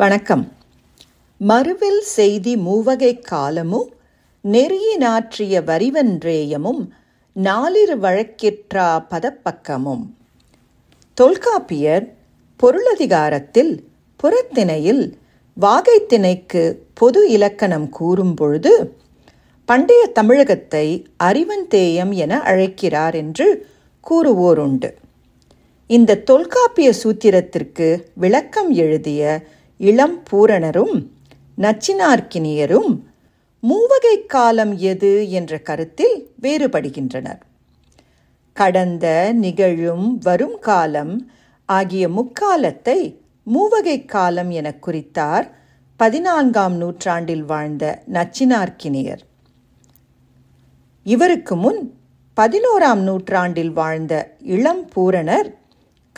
வணக்கம் மறுவில் செய்தி மூவகை காலமும் நெறியினாற்றிய வரிவன்றேயமும் நாலிரு வழக்கிற்றா பதப்பக்கமும் தொல்காப்பியர் பொருளதிகாரத்தில் புறத்திணையில் வாகைத்திணைக்கு பொது இலக்கணம் கூறும்பொழுது பண்டைய தமிழகத்தை அறிவந்தேயம் என அழைக்கிறார் என்று கூறுவோருண்டு இந்த தொல்காப்பிய சூத்திரத்திற்கு விளக்கம் எழுதிய இளம் பூரணரும் நச்சினார்க்கினியரும் மூவகை காலம் எது என்ற கருத்தில் வேறுபடுகின்றனர் கடந்த நிகழும் வரும் காலம் ஆகிய முக்காலத்தை மூவகை காலம் என குறித்தார் பதினான்காம் நூற்றாண்டில் வாழ்ந்த நச்சினார்க்கினியர் இவருக்கு முன் பதினோராம் நூற்றாண்டில் வாழ்ந்த இளம் பூரணர்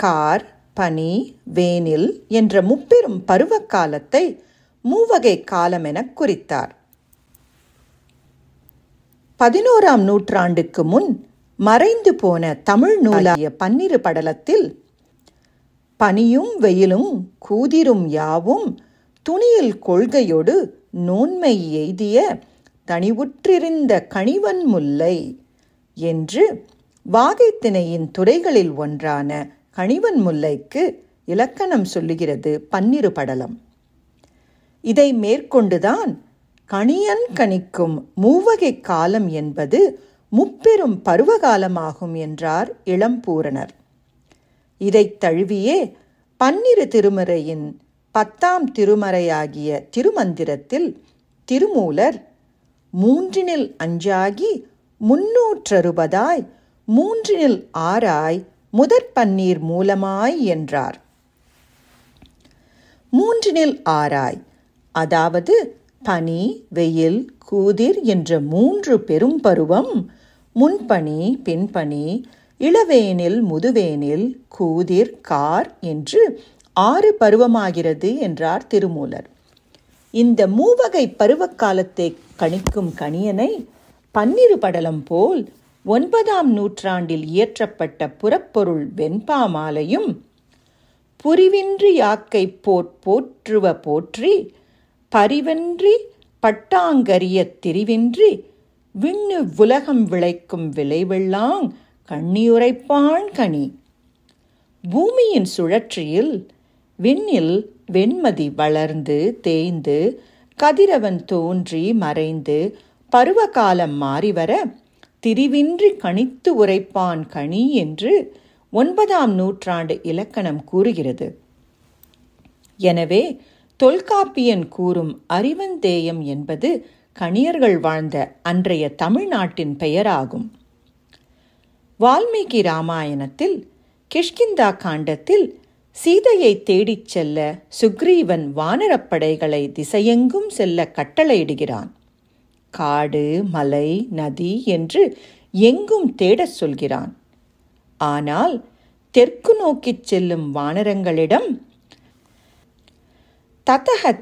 கார் பனி வேனில் என்ற முப்பெரும் பருவ காலத்தை மூவகை காலம் என குறித்தார் பதினோராம் நூற்றாண்டுக்கு முன் மறைந்து போன தமிழ் நூலாகிய பன்னிரு படலத்தில் பனியும் வெயிலும் கூதிரும் யாவும் துணியில் கொள்கையோடு நோன்மை எய்திய தனிவுற்றிருந்த கணிவன் முல்லை என்று வாகைத்திணையின் துறைகளில் ஒன்றான கணிவன் முல்லைக்கு இலக்கணம் சொல்லுகிறது பன்னிரு படலம் இதை மேற்கொண்டுதான் கணியன் கணிக்கும் மூவகை காலம் என்பது முப்பெரும் பருவகாலமாகும் என்றார் இளம்பூரணர் இதைத் தழுவியே பன்னிரு திருமறையின் பத்தாம் திருமறையாகிய திருமந்திரத்தில் திருமூலர் மூன்றினில் அஞ்சாகி முன்னூற்றறுபதாய் மூன்றினில் ஆறாய் முதற் பன்னீர் மூலமாய் என்றார் மூன்றினில் ஆராய் அதாவது பனி வெயில் கூதிர் என்ற மூன்று பெரும் பருவம் முன்பனி பின்பனி இளவேனில் முதுவேனில் கூதிர் கார் என்று ஆறு பருவமாகிறது என்றார் திருமூலர் இந்த மூவகை பருவக்காலத்தை கணிக்கும் கணியனை பன்னிரு படலம் போல் ஒன்பதாம் நூற்றாண்டில் இயற்றப்பட்ட புறப்பொருள் வெண்பா மாலையும் புரிவின்றி யாக்கை போற் போற்றுவ போற்றி பரிவன்றி பட்டாங்கரிய திரிவின்றி விண்ணு உலகம் விளைக்கும் விளைவெள்ளாங் கண்ணியுரைப்பான் கனி பூமியின் சுழற்சியில் விண்ணில் வெண்மதி வளர்ந்து தேய்ந்து கதிரவன் தோன்றி மறைந்து பருவகாலம் மாறி வர திரிவின்றி கணித்து உரைப்பான் கனி என்று ஒன்பதாம் நூற்றாண்டு இலக்கணம் கூறுகிறது எனவே தொல்காப்பியன் கூறும் அறிவந்தேயம் என்பது கணியர்கள் வாழ்ந்த அன்றைய தமிழ்நாட்டின் பெயராகும் வால்மீகி ராமாயணத்தில் கிஷ்கிந்தா காண்டத்தில் சீதையை தேடிச் செல்ல சுக்ரீவன் வானரப்படைகளை திசையெங்கும் செல்ல கட்டளையிடுகிறான் காடு மலை நதி என்று எங்கும் தேடச் சொல்கிறான் ஆனால் தெற்கு நோக்கிச் செல்லும் வானரங்களிடம்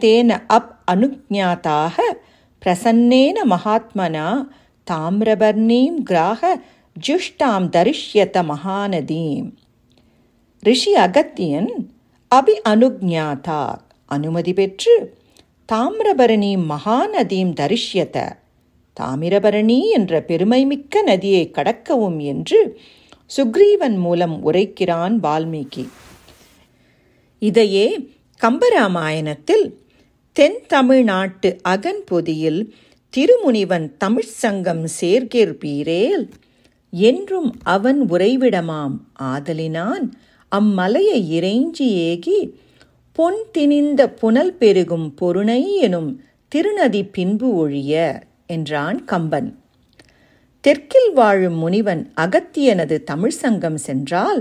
தேன அப் அனுஜாத்தாக பிரசன்னேன மகாத்மனா தாமிரபர்ணீம் கிராக ஜுஷ்டாம் தரிஷ்யத மகாநதீம் ரிஷி அகத்தியன் அபி அனுஜாதா அனுமதி பெற்று தாமிரபரணி மகாநதீம் தரிஷ்யத்தை தாமிரபரணி என்ற பெருமைமிக்க நதியை கடக்கவும் என்று சுக்ரீவன் மூலம் உரைக்கிறான் வால்மீகி இதையே கம்பராமாயணத்தில் தென் தமிழ்நாட்டு அகன்பொதியில் திருமுனிவன் தமிழ்ச்சங்கம் சங்கம் சேர்கிற்பீரேல் என்றும் அவன் உறைவிடமாம் ஆதலினான் அம்மலையை இறைஞ்சி ஏகி பொன் திணிந்த புனல் பெருகும் பொருணை எனும் திருநதி பின்பு ஒழிய என்றான் கம்பன் தெற்கில் வாழும் முனிவன் அகத்தியனது தமிழ் சங்கம் சென்றால்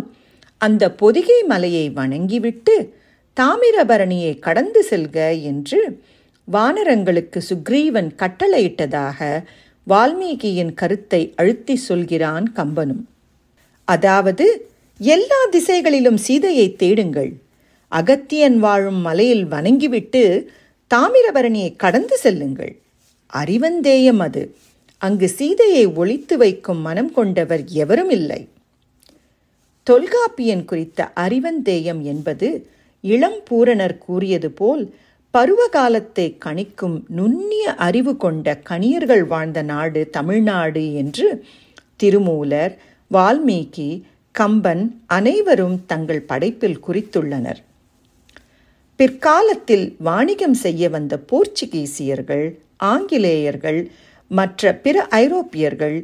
அந்த பொதிகை மலையை வணங்கிவிட்டு தாமிரபரணியை கடந்து செல்க என்று வானரங்களுக்கு சுக்ரீவன் கட்டளையிட்டதாக வால்மீகியின் கருத்தை அழுத்தி சொல்கிறான் கம்பனும் அதாவது எல்லா திசைகளிலும் சீதையை தேடுங்கள் அகத்தியன் வாழும் மலையில் வணங்கிவிட்டு தாமிரபரணியை கடந்து செல்லுங்கள் அறிவந்தேயம் அது அங்கு சீதையை ஒழித்து வைக்கும் மனம் கொண்டவர் எவரும் இல்லை தொல்காப்பியன் குறித்த அறிவந்தேயம் என்பது இளம் பூரணர் கூறியது போல் பருவகாலத்தை கணிக்கும் நுண்ணிய அறிவு கொண்ட கணியர்கள் வாழ்ந்த நாடு தமிழ்நாடு என்று திருமூலர் வால்மீகி கம்பன் அனைவரும் தங்கள் படைப்பில் குறித்துள்ளனர் பிற்காலத்தில் வாணிகம் செய்ய வந்த போர்ச்சுகீசியர்கள் ஆங்கிலேயர்கள் மற்ற பிற ஐரோப்பியர்கள்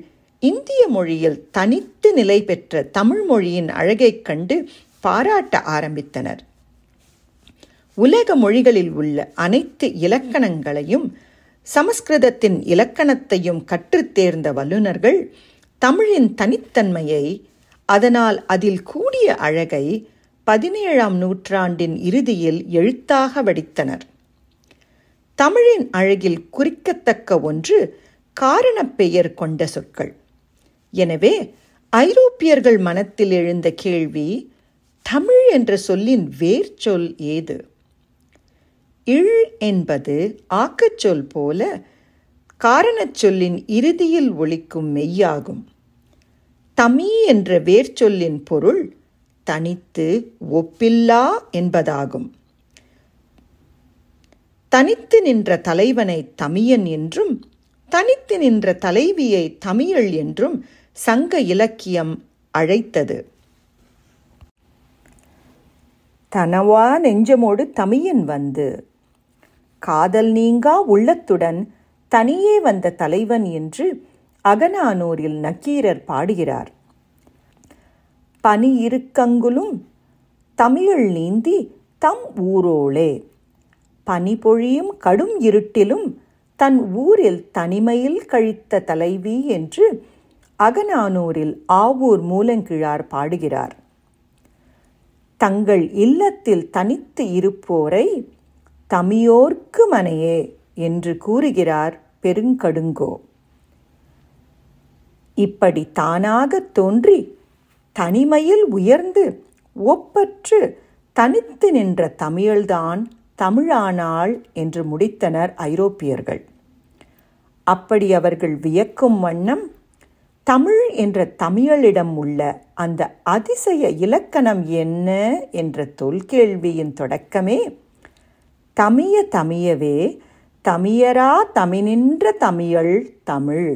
இந்திய மொழியில் தனித்து நிலை பெற்ற தமிழ் மொழியின் அழகைக் கண்டு பாராட்ட ஆரம்பித்தனர் உலக மொழிகளில் உள்ள அனைத்து இலக்கணங்களையும் சமஸ்கிருதத்தின் இலக்கணத்தையும் கற்றுத்தேர்ந்த வல்லுநர்கள் தமிழின் தனித்தன்மையை அதனால் அதில் கூடிய அழகை பதினேழாம் நூற்றாண்டின் இறுதியில் எழுத்தாக வடித்தனர் தமிழின் அழகில் குறிக்கத்தக்க ஒன்று காரணப் பெயர் கொண்ட சொற்கள் எனவே ஐரோப்பியர்கள் மனத்தில் எழுந்த கேள்வி தமிழ் என்ற சொல்லின் வேர் சொல் ஏது இழ் என்பது ஆக்கச்சொல் போல காரணச்சொல்லின் இறுதியில் ஒழிக்கும் மெய்யாகும் தமி என்ற வேர்ச்சொல்லின் பொருள் தனித்து ஒப்பில்லா என்பதாகும் தனித்து நின்ற தலைவனை தமியன் என்றும் தனித்து நின்ற தலைவியை தமிழ் என்றும் சங்க இலக்கியம் அழைத்தது தனவா நெஞ்சமோடு தமியன் வந்து காதல் நீங்கா உள்ளத்துடன் தனியே வந்த தலைவன் என்று அகனானூரில் நக்கீரர் பாடுகிறார் பனி இருக்கங்குலும் தமிழ் நீந்தி தம் ஊரோளே பனிபொழியும் கடும் இருட்டிலும் தன் ஊரில் தனிமையில் கழித்த தலைவி என்று அகநானூரில் ஆவூர் மூலங்கிழார் பாடுகிறார் தங்கள் இல்லத்தில் தனித்து இருப்போரை தமியோர்க்கு மனையே என்று கூறுகிறார் பெருங்கடுங்கோ இப்படி தானாக தோன்றி தனிமையில் உயர்ந்து ஒப்பற்று தனித்து நின்ற தமிழ்தான் தமிழானாள் என்று முடித்தனர் ஐரோப்பியர்கள் அப்படி அவர்கள் வியக்கும் வண்ணம் தமிழ் என்ற தமிழிடம் உள்ள அந்த அதிசய இலக்கணம் என்ன என்ற தொல்கேள்வியின் தொடக்கமே தமிய தமியவே தமியரா தமிநின்ற தமிழ் தமிழ்